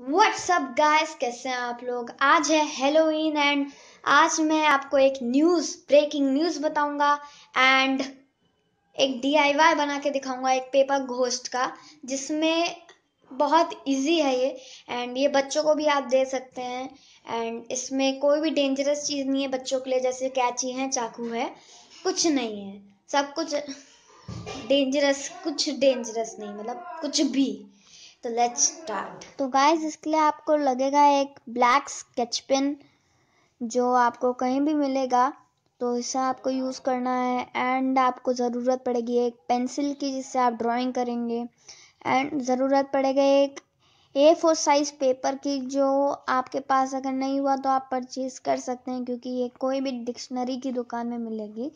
up guys कैसे हैं आप लोग आज है हेलोइन एंड आज मैं आपको एक न्यूज़ ब्रेकिंग न्यूज़ बताऊंगा एंड एक डीआईवाई बना के दिखाऊंगा एक पेपर घोस्ट का जिसमें बहुत इजी है ये एंड ये बच्चों को भी आप दे सकते हैं एंड इसमें कोई भी डेंजरस चीज़ नहीं है बच्चों के लिए जैसे कैची है चाकू है कुछ नहीं है सब कुछ डेंजरस कुछ डेंजरस नहीं मतलब कुछ भी तो लेट्स स्टार्ट तो गाइस इसके लिए आपको लगेगा एक ब्लैक स्केच पेन जो आपको कहीं भी मिलेगा तो इसे आपको यूज़ करना है एंड आपको ज़रूरत पड़ेगी एक पेंसिल की जिससे आप ड्राइंग करेंगे एंड ज़रूरत पड़ेगा एक ए फोर साइज़ पेपर की जो आपके पास अगर नहीं हुआ तो आप परचेज़ कर सकते हैं क्योंकि ये कोई भी डिक्शनरी की दुकान में मिलेगी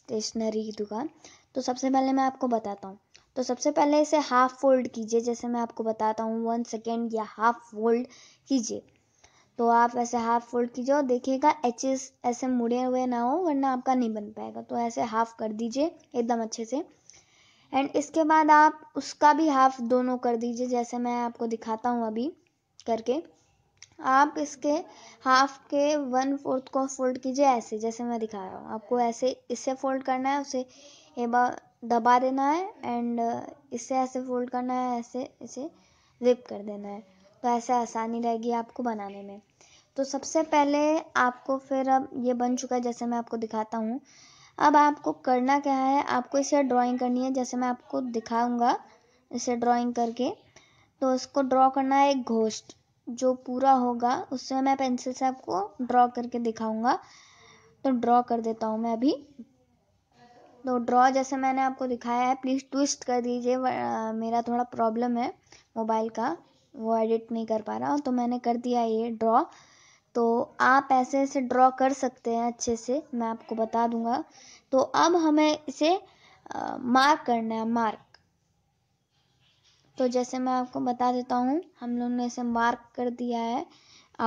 स्टेशनरी की दुकान तो सबसे पहले मैं आपको बताता हूँ तो सबसे पहले इसे हाफ फोल्ड कीजिए जैसे मैं आपको बताता हूँ वन सेकेंड या हाफ फोल्ड कीजिए तो आप ऐसे हाफ फोल्ड कीजिए और देखिएगा एचेस ऐसे मुड़े हुए ना हो वरना आपका नहीं बन पाएगा तो ऐसे हाफ कर दीजिए एकदम अच्छे से एंड इसके बाद आप उसका भी हाफ दोनों कर दीजिए जैसे मैं आपको दिखाता हूँ अभी करके आप इसके हाफ के वन फोर्थ को फोल्ड कीजिए ऐसे जैसे मैं दिखा रहा हूँ आपको ऐसे इसे फोल्ड करना है उसे एबा दबा देना है एंड uh, इसे ऐसे फोल्ड करना है ऐसे इसे विप कर देना है तो ऐसे आसानी रहेगी आपको बनाने में तो सबसे पहले आपको फिर अब ये बन चुका है जैसे मैं आपको दिखाता हूँ अब आपको करना क्या है आपको इसे ड्राइंग करनी है जैसे मैं आपको दिखाऊंगा इसे ड्राइंग करके तो इसको ड्रॉ करना है एक घोष्ट जो पूरा होगा उससे मैं पेंसिल से आपको ड्रॉ करके दिखाऊंगा तो ड्रॉ कर देता हूँ मैं अभी तो ड्रॉ जैसे मैंने आपको दिखाया है प्लीज़ ट्विस्ट कर दीजिए मेरा थोड़ा प्रॉब्लम है मोबाइल का वो एडिट नहीं कर पा रहा तो मैंने कर दिया ये ड्रॉ तो आप ऐसे ऐसे ड्रॉ कर सकते हैं अच्छे से मैं आपको बता दूंगा तो अब हमें इसे आ, मार्क करना है मार्क तो जैसे मैं आपको बता देता हूँ हम लोग ने इसे मार्क कर दिया है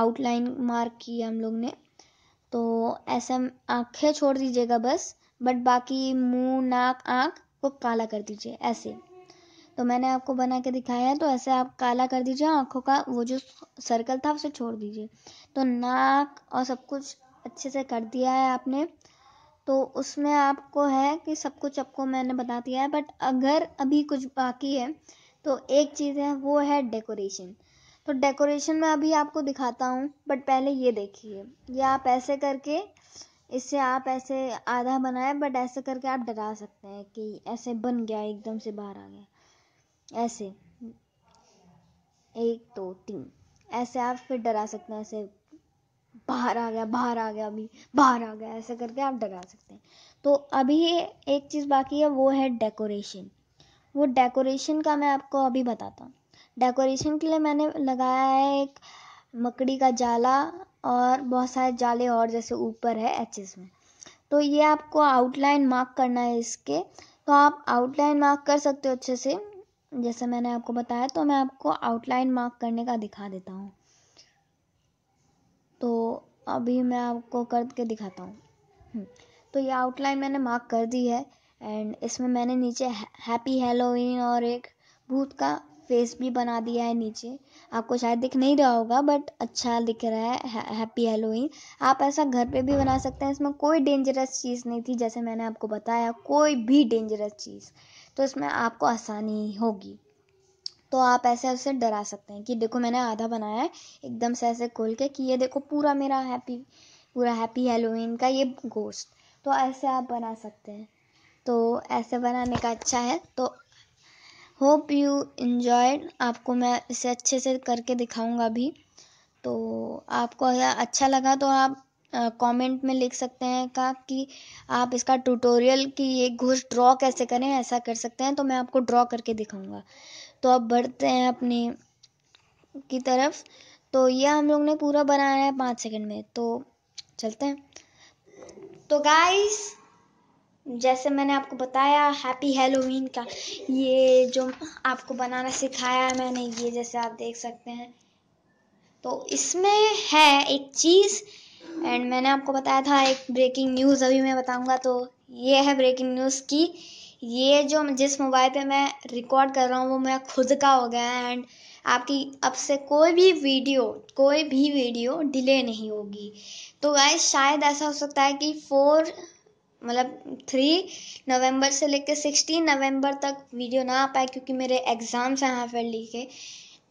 आउटलाइन मार्क की हम लोग ने तो ऐसे आंखें छोड़ दीजिएगा बस बट बाकी मुंह नाक आँख को काला कर दीजिए ऐसे तो मैंने आपको बना के दिखाया है तो ऐसे आप काला कर दीजिए आँखों का वो जो सर्कल था उसे छोड़ दीजिए तो नाक और सब कुछ अच्छे से कर दिया है आपने तो उसमें आपको है कि सब कुछ आपको मैंने बता दिया है बट अगर अभी कुछ बाकी है तो एक चीज़ है वो है डेकोरेशन तो डेकोरेशन मैं अभी आपको दिखाता हूँ बट पहले ये देखिए या आप ऐसे करके इससे आप ऐसे आधा बनाया बट ऐसे करके आप डरा सकते हैं कि ऐसे बन गया एकदम से बाहर आ गया ऐसे एक दो तीन ऐसे आप फिर डरा सकते हैं ऐसे बाहर आ गया बाहर आ गया अभी बाहर आ गया ऐसे करके आप डरा सकते हैं तो अभी एक चीज़ बाकी है वो है डेकोरेशन वो डेकोरेशन का मैं आपको अभी बताता हूँ डेकोरेशन के लिए मैंने लगाया है एक मकड़ी का जाला और बहुत सारे जाले और जैसे ऊपर है एचेस में तो ये आपको आउटलाइन मार्क करना है इसके तो आप आउटलाइन मार्क कर सकते हो अच्छे से जैसे मैंने आपको बताया तो मैं आपको आउटलाइन मार्क करने का दिखा देता हूँ तो अभी मैं आपको करके दिखाता हूँ हम्म, तो ये आउटलाइन मैंने मार्क कर दी है एंड इसमें मैंने नीचे हैप्पी हेलोइन और एक भूत का फेस भी बना दिया है नीचे आपको शायद दिख नहीं रहा होगा बट अच्छा दिख रहा है हैप्पी हेलोइन आप ऐसा घर पे भी बना सकते हैं इसमें कोई डेंजरस चीज़ नहीं थी जैसे मैंने आपको बताया कोई भी डेंजरस चीज़ तो इसमें आपको आसानी होगी तो आप ऐसे उसे डरा सकते हैं कि देखो मैंने आधा बनाया है एकदम से ऐसे खोल के कि ये देखो पूरा मेरा हैप्पी पूरा हैप्पी हेलोइन का ये गोश्त तो ऐसे आप बना सकते हैं तो ऐसे बनाने का अच्छा है तो होप यू इन्जॉयड आपको मैं इसे अच्छे से करके दिखाऊंगा भी तो आपको अगर अच्छा लगा तो आप कमेंट में लिख सकते हैं का कि आप इसका ट्यूटोरियल कि ये घुस ड्रॉ कैसे करें ऐसा कर सकते हैं तो मैं आपको ड्रॉ करके दिखाऊंगा तो अब बढ़ते हैं अपने की तरफ तो ये हम लोग ने पूरा बनाया है पाँच सेकंड में तो चलते हैं तो गाइस जैसे मैंने आपको बताया हैप्पी हेलोवीन का ये जो आपको बनाना सिखाया है मैंने ये जैसे आप देख सकते हैं तो इसमें है एक चीज़ एंड मैंने आपको बताया था एक ब्रेकिंग न्यूज़ अभी मैं बताऊंगा तो ये है ब्रेकिंग न्यूज़ की ये जो जिस मोबाइल पे मैं रिकॉर्ड कर रहा हूँ वो मेरा खुद का हो गया है एंड आपकी अब से कोई भी वीडियो कोई भी वीडियो डिले नहीं होगी तो गाइस शायद ऐसा हो सकता है कि फोर मतलब थ्री नवंबर से लेकर सिक्सटीन नवंबर तक वीडियो ना आ पाए क्योंकि मेरे एग्ज़ाम्स हैं हाफ ईयरली के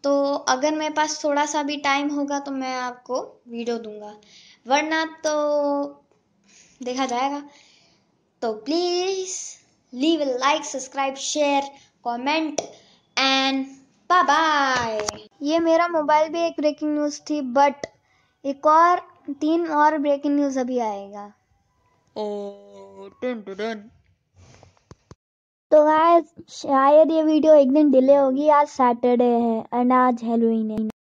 तो अगर मेरे पास थोड़ा सा भी टाइम होगा तो मैं आपको वीडियो दूंगा वरना तो देखा जाएगा तो please leave like subscribe share comment and bye bye ये मेरा मोबाइल भी एक ब्रेकिंग न्यूज़ थी बट एक और तीन और ब्रेकिंग न्यूज़ अभी आएगा तो शायद ये वीडियो एक दिन डिले होगी आज सैटरडे है एंड आज हेलोइन है